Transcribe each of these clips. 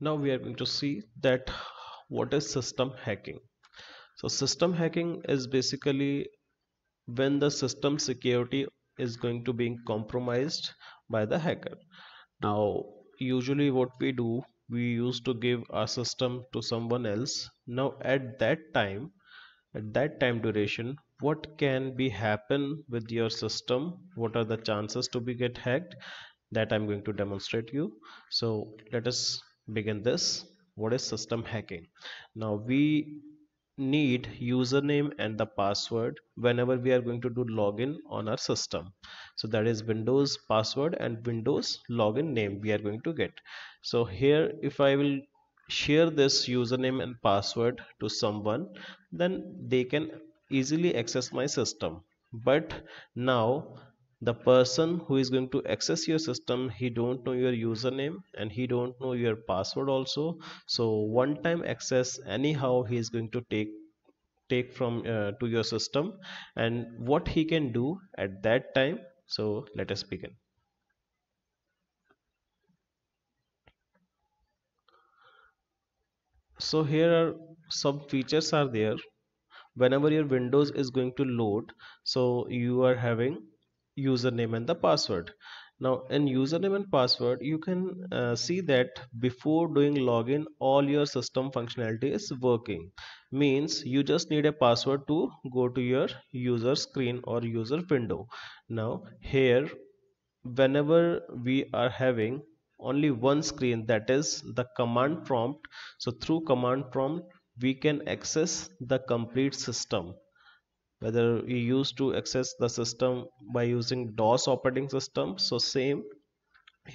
now we are going to see that what is system hacking so system hacking is basically when the system security is going to be compromised by the hacker now usually what we do we used to give our system to someone else now at that time at that time duration what can be happen with your system what are the chances to be get hacked that i'm going to demonstrate you so let us begin this what is system hacking now we need username and the password whenever we are going to do login on our system so that is windows password and windows login name we are going to get so here if i will share this username and password to someone then they can easily access my system but now the person who is going to access your system he don't know your username and he don't know your password also so one time access anyhow he is going to take take from uh, to your system and what he can do at that time so let us begin so here are some features are there whenever your windows is going to load so you are having username and the password now in username and password you can uh, see that before doing login all your system functionality is working means you just need a password to go to your user screen or user window now here whenever we are having only one screen that is the command prompt so through command prompt we can access the complete system whether you used to access the system by using DOS operating system so same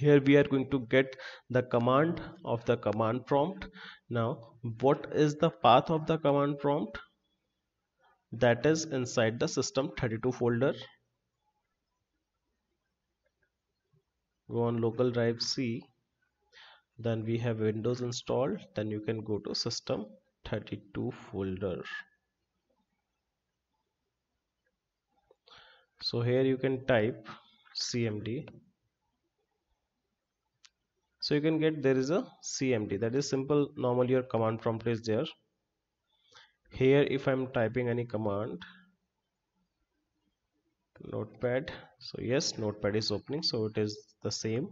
here we are going to get the command of the command prompt now what is the path of the command prompt that is inside the system 32 folder go on local drive C then we have Windows installed then you can go to system 32 folder so here you can type cmd so you can get there is a cmd that is simple normally your command prompt is there here if i'm typing any command notepad so yes notepad is opening so it is the same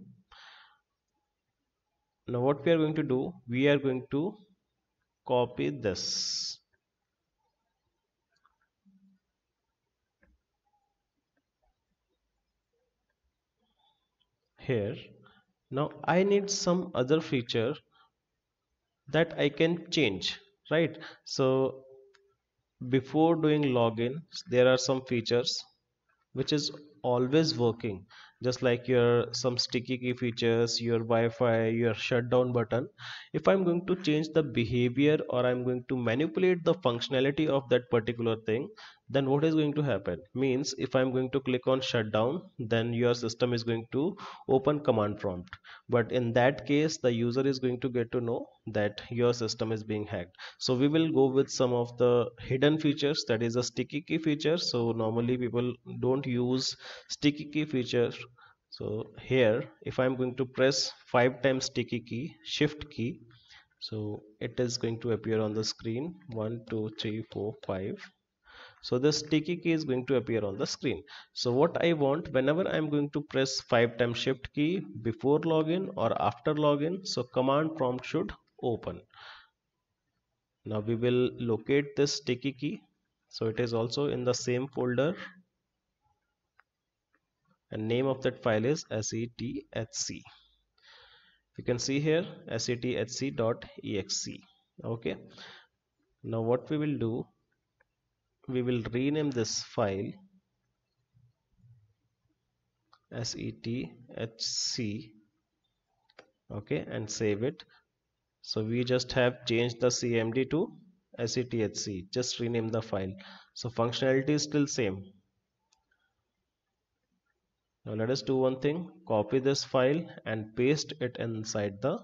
now what we are going to do we are going to copy this here now I need some other feature that I can change right so before doing login there are some features which is always working just like your some sticky key features your Wi-Fi your shutdown button if I'm going to change the behavior or I'm going to manipulate the functionality of that particular thing then what is going to happen means if i'm going to click on shutdown then your system is going to open command prompt but in that case the user is going to get to know that your system is being hacked so we will go with some of the hidden features that is a sticky key feature so normally people don't use sticky key feature so here if i'm going to press five times sticky key shift key so it is going to appear on the screen one two three four five so this sticky key is going to appear on the screen so what i want whenever i'm going to press five times shift key before login or after login so command prompt should open now we will locate this sticky key so it is also in the same folder and name of that file is sethc you can see here sethc.exe okay now what we will do we will rename this file sethc, okay and save it so we just have changed the cmd to sethc just rename the file so functionality is still same now let us do one thing copy this file and paste it inside the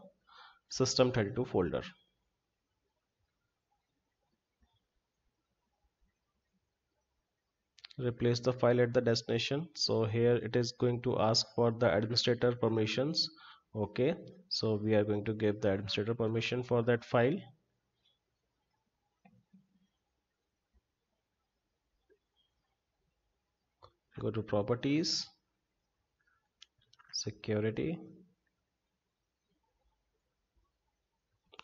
system32 folder replace the file at the destination so here it is going to ask for the administrator permissions okay so we are going to give the administrator permission for that file go to properties security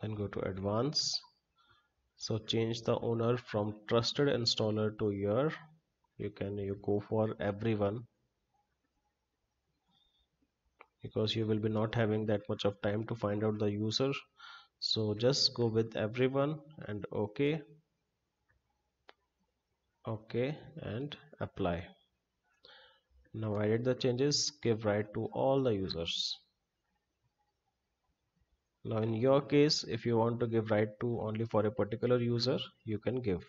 and go to advanced so change the owner from trusted installer to your you can you go for everyone because you will be not having that much of time to find out the user so just go with everyone and okay okay and apply now I did the changes give right to all the users now in your case if you want to give right to only for a particular user you can give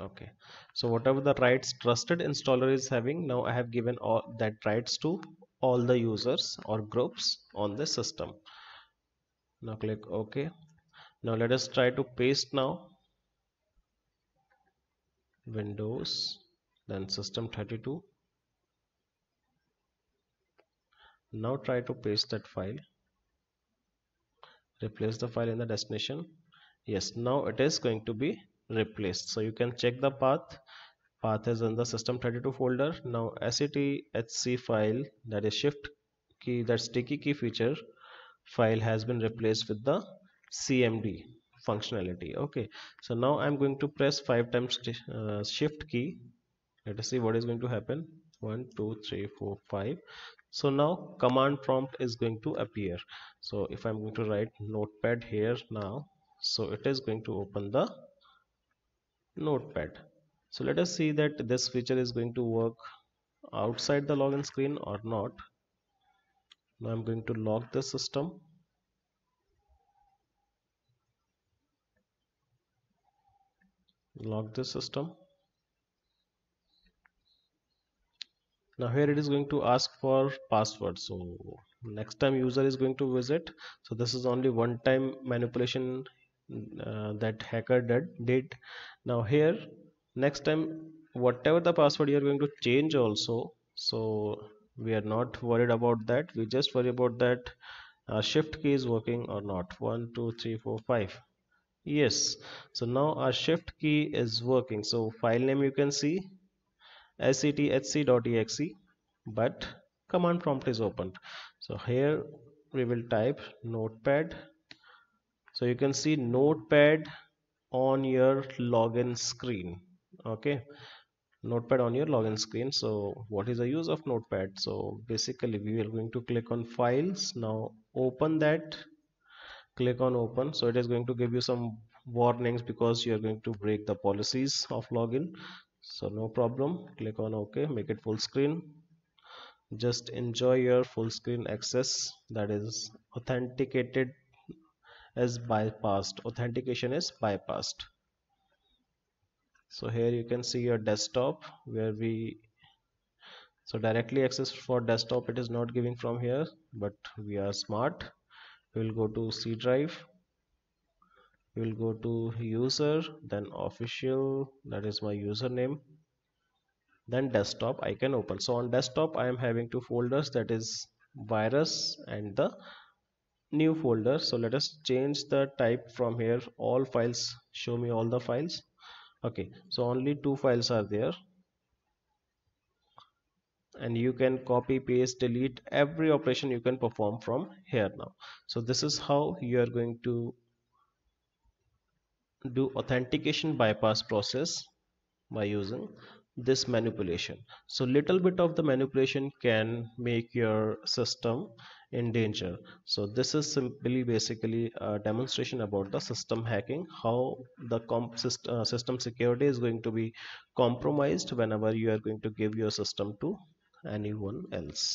okay so whatever the rights trusted installer is having now i have given all that rights to all the users or groups on the system now click ok now let us try to paste now windows then system32 now try to paste that file replace the file in the destination yes now it is going to be replaced so you can check the path path is in the system32 folder now sethc file that is shift key that sticky key feature file has been replaced with the cmd functionality okay so now i'm going to press five times uh, shift key let us see what is going to happen one two three four five so now command prompt is going to appear so if i'm going to write notepad here now so it is going to open the notepad so let us see that this feature is going to work outside the login screen or not now I'm going to log the system log the system now here it is going to ask for password so next time user is going to visit so this is only one time manipulation uh, that hacker did, did now here next time whatever the password you are going to change also so we are not worried about that we just worry about that uh, shift key is working or not one two three four five yes so now our shift key is working so file name you can see sethc.exe but command prompt is opened so here we will type notepad so you can see notepad on your login screen okay notepad on your login screen so what is the use of notepad so basically we are going to click on files now open that click on open so it is going to give you some warnings because you are going to break the policies of login so no problem click on ok make it full screen just enjoy your full screen access that is authenticated is bypassed authentication is bypassed so here you can see your desktop where we so directly access for desktop it is not giving from here but we are smart we will go to c drive we will go to user then official that is my username then desktop I can open so on desktop I am having two folders that is virus and the new folder so let us change the type from here all files show me all the files okay so only two files are there and you can copy paste delete every operation you can perform from here now so this is how you are going to do authentication bypass process by using this manipulation so little bit of the manipulation can make your system in danger so this is simply basically a demonstration about the system hacking how the uh, system security is going to be compromised whenever you are going to give your system to anyone else